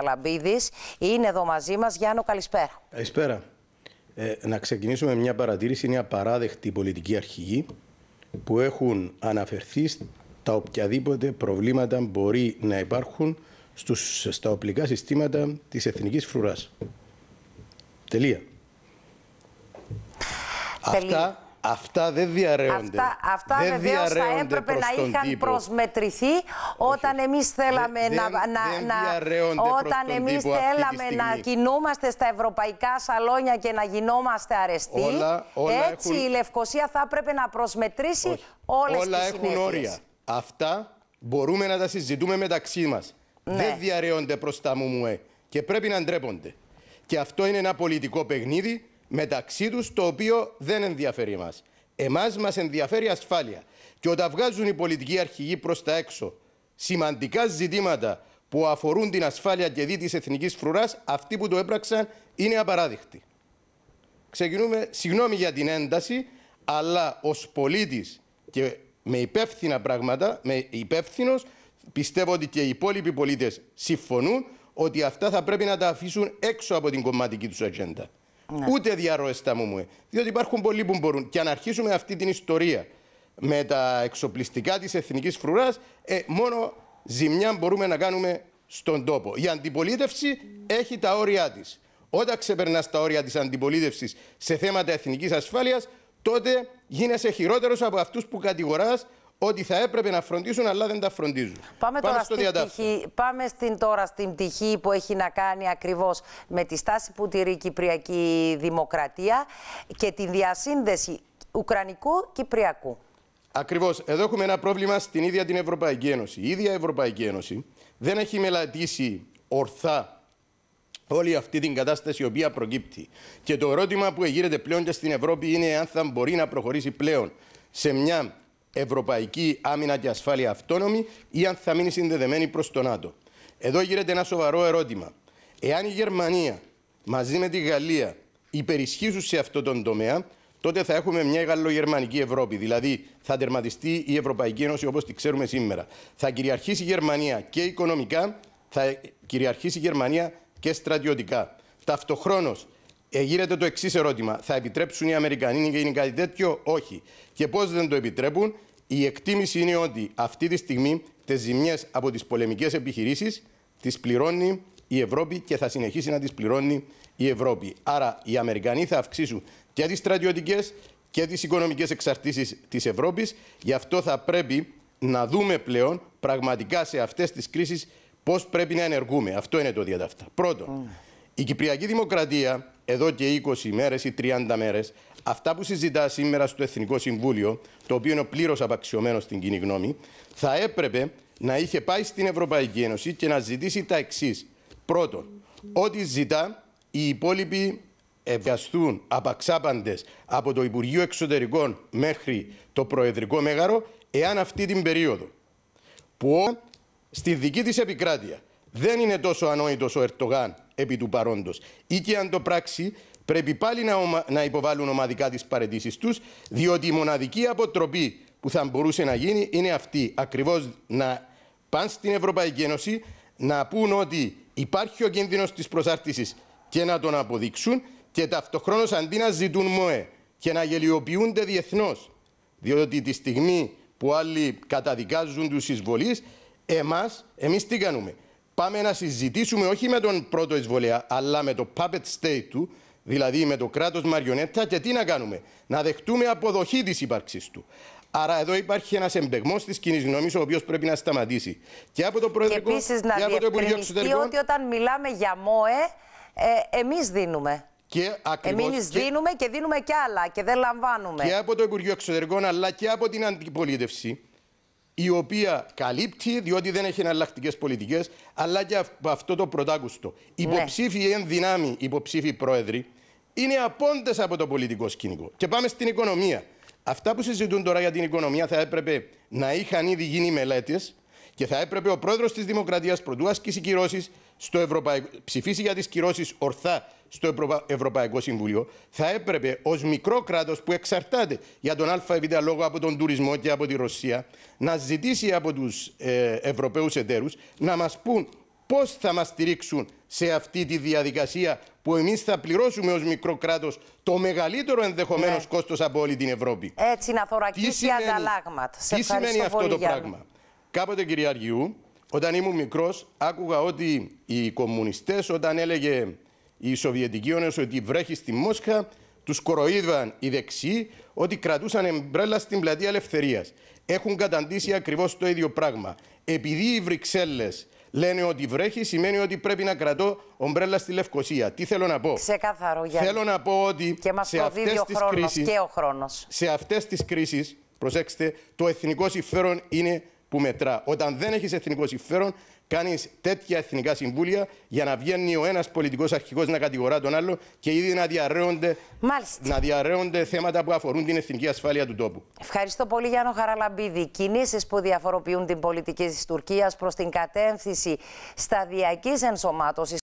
Λαμπίδης είναι εδώ μαζί μας. Γιάννο, καλησπέρα. Καλησπέρα. Ε, να ξεκινήσουμε με μια παρατήρηση. Είναι απαράδεκτη πολιτική αρχηγή που έχουν αναφερθεί τα οποιαδήποτε προβλήματα μπορεί να υπάρχουν στους, στα οπλικά συστήματα της εθνικής φρουράς. Τελεία. Τελεία. Αυτά Αυτά δεν διαρρέονται. Αυτά, αυτά δεν βεβαίως θα έπρεπε να είχαν τύπο. προσμετρηθεί όταν Όχι. εμείς θέλαμε δεν, να, να όταν εμείς θέλαμε να κινούμαστε στα ευρωπαϊκά σαλόνια και να γινόμαστε αρεστοί. έτσι έχουν... η Λευκοσία θα έπρεπε να προσμετρήσει Όχι. όλες όλα τις έχουν Όλα έχουν όρια. Αυτά μπορούμε να τα συζητούμε μεταξύ μας. Ναι. Δεν διαρρέονται προς τα μουμουέ ε. και πρέπει να ντρέπονται. Και αυτό είναι ένα πολιτικό παιχνίδι μεταξύ τους το οποίο δεν ενδιαφέρει μας. Εμάς μας ενδιαφέρει ασφάλεια. Και όταν βγάζουν οι πολιτικοί αρχηγοί προς τα έξω σημαντικά ζητήματα που αφορούν την ασφάλεια και δί της εθνικής φρουράς, αυτοί που το έπραξαν είναι απαράδεκτοι. Ξεκινούμε, συγγνώμη για την ένταση, αλλά ως πολίτης και με υπεύθυνα πράγματα, με υπεύθυνος, πιστεύω ότι και οι υπόλοιποι πολίτες συμφωνούν ότι αυτά θα πρέπει να τα αφήσουν έξω από την κομματική τους ατζέντα. Ναι. Ούτε διαρροές στα ε. Διότι υπάρχουν πολλοί που μπορούν. Και αν αρχίσουμε αυτή την ιστορία με τα εξοπλιστικά της εθνικής φρουράς, ε, μόνο ζημιά μπορούμε να κάνουμε στον τόπο. Η αντιπολίτευση έχει τα όρια της. Όταν ξεπερνάς τα όρια της αντιπολίτευσης σε θέματα εθνικής ασφάλειας, τότε γίνεσαι χειρότερος από αυτούς που κατηγοράς ότι θα έπρεπε να φροντίζουν, αλλά δεν τα φροντίζουν. Πάμε, τώρα, στην πτυχή, Πάμε στην, τώρα στην που έχει να κάνει ακριβώς με τη στάση που τηρεί η Κυπριακή Δημοκρατία και τη διασύνδεση Ουκρανικού-Κυπριακού. Ακριβώς. Εδώ έχουμε ένα πρόβλημα στην ίδια την Ευρωπαϊκή Ένωση. Η ίδια Ευρωπαϊκή Ένωση δεν έχει μελατήσει ορθά όλη αυτή την κατάσταση η οποία προκύπτει. Και το ερώτημα που εγείρεται πλέον και στην Ευρώπη είναι αν θα μπορεί να προχωρήσει πλέον σε μια ευρωπαϊκή άμυνα και ασφάλεια αυτόνομη ή αν θα μείνει συνδεδεμένη προς τον ΝΑΤΟ. Εδώ γίνεται ένα σοβαρό ερώτημα. Εάν η Γερμανία μαζί με τη Γαλλία υπερισχύσουν σε αυτόν τον τομέα, τότε θα έχουμε μια γαλλογερμανική Ευρώπη. Δηλαδή θα τερματιστεί η Ευρωπαϊκή Ένωση όπως τη ξέρουμε σήμερα. Θα κυριαρχήσει η Γερμανία και οικονομικά, θα κυριαρχήσει η Γερμανία και στρατιωτικά. Ταυτοχρόνως ε, το εξής ερώτημα. Θα επιτρέψουν οι Αμερικανοί να γίνει κάτι τέτοιο, Όχι. Και πώς δεν το επιτρέπουν, η εκτίμηση είναι ότι αυτή τη στιγμή τις ζημιές από τις πολεμικές επιχειρήσεις τις πληρώνει η Ευρώπη και θα συνεχίσει να τις πληρώνει η Ευρώπη. Άρα οι Αμερικανοί θα αυξήσουν και τις στρατιωτικές και τις οικονομικές εξαρτήσεις της Ευρώπης. Γι' αυτό θα πρέπει να δούμε πλέον πραγματικά σε αυτές τις κρίσεις πώς πρέπει να ενεργούμε. Αυτό είναι το διατάφτα. Πρώτον, mm. η Κυπριακή Δημοκρατία εδώ και 20 μέρες ή 30 μέρες, αυτά που συζητά σήμερα στο Εθνικό Συμβούλιο, το οποίο είναι πλήρως απαξιωμένος στην κοινή γνώμη, θα έπρεπε να είχε πάει στην Ευρωπαϊκή Ένωση και να ζητήσει τα εξής. Πρώτον, ό,τι ζητά οι υπόλοιποι ευγαστούν απαξάπαντες από το Υπουργείο Εξωτερικών μέχρι το Προεδρικό Μέγαρο, εάν αυτή την περίοδο που στη δική της επικράτεια δεν είναι τόσο ανόητος ο Ερτογάν επί του παρόντος. Ή και αν το πράξει, πρέπει πάλι να, να υποβάλουν ομαδικά τις παρετήσεις τους, διότι η μοναδική αποτροπή που θα μπορούσε να γίνει είναι αυτή. Ακριβώς να πάνε στην Ευρωπαϊκή Ένωση, να πούν ότι υπάρχει ο κίνδυνος της προσάρτησης και να τον αποδείξουν και ταυτοχρόνως αντί να ζητούν ΜΟΕ και να γελιοποιούνται διεθνώς, Διότι τη στιγμή που άλλοι καταδικάζουν τους εισβολείς, εμάς, εμείς τι κάνουμε πάμε να συζητήσουμε όχι με τον πρώτο εισβολέα, αλλά με το puppet state του, δηλαδή με το κράτος μαριονέτα, και τι να κάνουμε. Να δεχτούμε αποδοχή της ύπαρξης του. Άρα εδώ υπάρχει ένας εμπεγμός της κοινής γνώμης, ο οποίος πρέπει να σταματήσει. Και από το Προεδρικό και, επίσης, να και από ότι όταν μιλάμε για ΜΟΕ, ε, εμείς δίνουμε. Και ακριβώς Εμείς και... δίνουμε και δίνουμε κι άλλα και δεν λαμβάνουμε. Και από το Υπουργείο Εξωτερικών αλλά και από την αντιπολίτευση η οποία καλύπτει διότι δεν έχει εναλλακτικές πολιτικές, αλλά και αυτό το πρωτάκουστο. Ναι. Υποψήφοι εν δυνάμει, υποψήφοι πρόεδροι, είναι απόντες από το πολιτικό σκηνικό. Και πάμε στην οικονομία. Αυτά που συζητούν τώρα για την οικονομία θα έπρεπε να είχαν ήδη γίνει μελέτες και θα έπρεπε ο πρόεδρος της Δημοκρατίας πρωτού ασκήσει κυρώσεις στο ψηφίσει για τις κυρώσεις ορθά στο Ευρωπαϊκό Συμβούλιο, θα έπρεπε ως μικρό κράτος που εξαρτάται για τον ΑΕΒ λόγο από τον τουρισμό και από τη Ρωσία, να ζητήσει από τους ε, Ευρωπαίους εταίρους να μας πούν πώς θα μας στηρίξουν σε αυτή τη διαδικασία που εμείς θα πληρώσουμε ως μικρό κράτος το μεγαλύτερο ενδεχομένως ναι. κόστος από όλη την Ευρώπη. Έτσι, να θωρακίσει ανταλλάγματα. Τι σημαίνει, τι σημαίνει αυτό το πράγμα. Κάποτε, κυρία Αργιού, όταν ήμουν μικρός, άκουγα ότι οι κομμουνιστές, όταν έλεγε η Σοβιετική Ένωση ότι βρέχει στη Μόσχα, τους κοροϊδαν οι δεξιοί ότι κρατούσαν εμπρέλα στην πλατεία Ελευθερίας. Έχουν καταντήσει ακριβώς το ίδιο πράγμα. Επειδή οι Βρυξέλλες λένε ότι βρέχει, σημαίνει ότι πρέπει να κρατώ ομπρέλα στη Λευκοσία. Τι θέλω να πω. Ξεκάθαρο, Γιάννη. Θέλω να πω ότι και μας σε αυτές τις χρόνος, και ο χρόνος. σε αυτές τις κρίσεις, προσέξτε, το εθνικό συμφέρον είναι που μετρά. Όταν δεν έχεις εθνικό συμφέρον, κάνεις τέτοια εθνικά συμβούλια για να βγαίνει ο ένας πολιτικός αρχηγός να κατηγορά τον άλλο και ήδη να διαρρέονται, να διαρρέονται θέματα που αφορούν την εθνική ασφάλεια του τόπου. Ευχαριστώ πολύ, Γιάννο Χαραλαμπίδη. Κινήσεις που διαφοροποιούν την πολιτική της Τουρκίας προς την κατεύθυνση σταδιακής ενσωμάτωσης